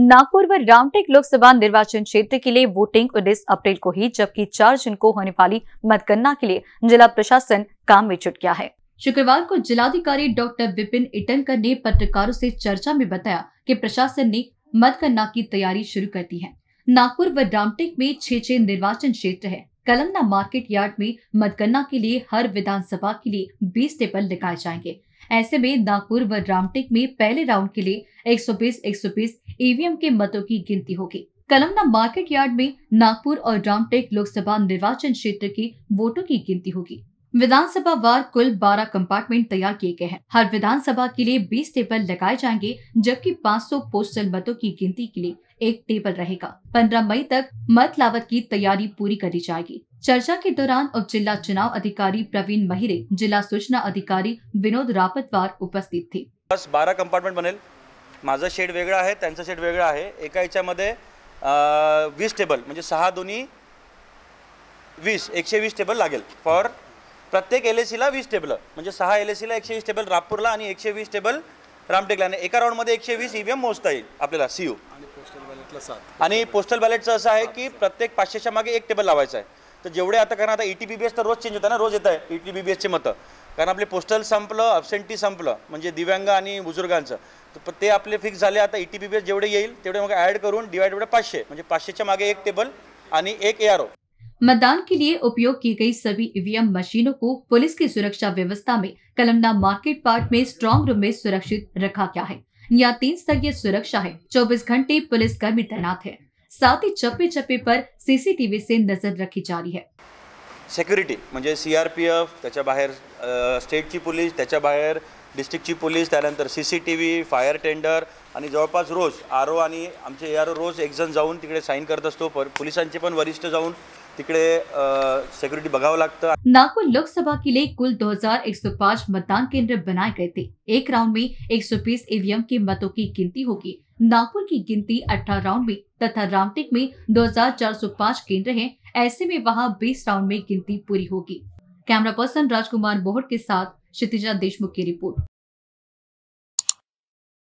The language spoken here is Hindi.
नागपुर व रामटेक लोकसभा निर्वाचन क्षेत्र के लिए वोटिंग उन्नीस अप्रैल को ही जबकि चार जून को होने वाली मतगणना के लिए जिला प्रशासन काम में जुट गया है शुक्रवार को जिलाधिकारी डॉक्टर विपिन इटनकर ने पत्रकारों से चर्चा में बताया कि प्रशासन ने मतगणना की तैयारी शुरू कर दी है नागपुर व रामटेक में छह छह निर्वाचन क्षेत्र है कलंगना मार्केट यार्ड में मतगणना के लिए हर विधानसभा के लिए बीस टेबल लगाए जाएंगे ऐसे में नागपुर व रामटेक में पहले राउंड के लिए 120 120 ईवीएम के मतों की गिनती होगी कलमना मार्केट यार्ड में नागपुर और रामटेक लोकसभा निर्वाचन क्षेत्र के वोटों की गिनती होगी विधानसभा वार कुल 12 कंपार्टमेंट तैयार किए गए हैं हर विधानसभा के लिए 20 टेबल लगाए जाएंगे जबकि 500 पोस्टल मतों की गिनती के लिए एक टेबल रहेगा 15 मई तक मत लावत की तैयारी पूरी करी जाएगी चर्चा के दौरान उप जिला चुनाव अधिकारी प्रवीण महिरे जिला सूचना अधिकारी विनोद रापतवार उपस्थित थे बस बारह कंपार्टमेंट बने माझं शेड वेगळं है त्यांचं शेड वेगळं आहे एका याच्यामध्ये वीस टेबल म्हणजे सहा दोन्ही वीस एकशे वीस टेबल लागेल फॉर प्रत्येक एल एस सीला वीस टेबल म्हणजे सहा एल एस सीला एकशे वीस टेबल रामपूरला आणि एकशे वीस टेबल रामटेकला आणि एका राऊंडमध्ये एकशे वीस ईव्हीएम मोजता येईल आपल्याला सीयू आणि पोस्टल बॅलेटचं असं आहे की प्रत्येक पाचशेच्या मागे एक टेबल लावायचं आहे तर जेवढे आता कारण आता E T B B S तर रोज चेंज होतं ना रोज येत आहे ई टी बी बी एसचे मतं कारण आपले पोस्टल संपलं अब्सेंटी संपलं म्हणजे दिव्यांग आणि बुजुर्गांचं तर ते आपले फिक्स झाले आता E T B B S जेवढे येईल तेवढे मग ॲड करून डिवाइड पाचशे म्हणजे पाचशेच्या मागे एक टेबल आणि एक ए आर ओ मतदान के लिए उपयोग की गई सभी ईवीएम मशीनों को पुलिस की सुरक्षा व्यवस्था में कलमना मार्केट पार्ट में स्ट्रांग रूम में सुरक्षित रखा गया है यहाँ तीन स्तरीय सुरक्षा है चौबीस घंटे पुलिस कर्मी तैनात है साथ ही चप्पे चप्पे पर सीसीटीवी से नजर रखी जा रही है सिक्युरिटी म्हणजे सी आर पी एफ त्याच्याबाहेर स्टेटची पोलीस त्याच्याबाहेर डिस्ट्रिक्टची पोलीस त्यानंतर C C T V fire tender आणि जवळपास रोज आर ओ आणि आमचे ए आर ओ रोज एकजण जाऊन तिकडे साईन करत असतो पर पोलिसांचे पण वरिष्ठ जाऊन तिकडे सिक्युरिटी बघावं लागतं नागपुर लोकसभा के लिए कुल 2105 मतदान केंद्र बनाए गए थे एक राउंड में 120 ईवीएम के मतों की गिनती होगी नागपुर की गिनती 18 राउंड में तथा रामटेक में 2405 केंद्र हैं ऐसे में वहां 20 राउंड में गिनती पूरी होगी कैमरा पर्सन राजकुमार बोहट के साथ क्षितिजा देशमुख की रिपोर्ट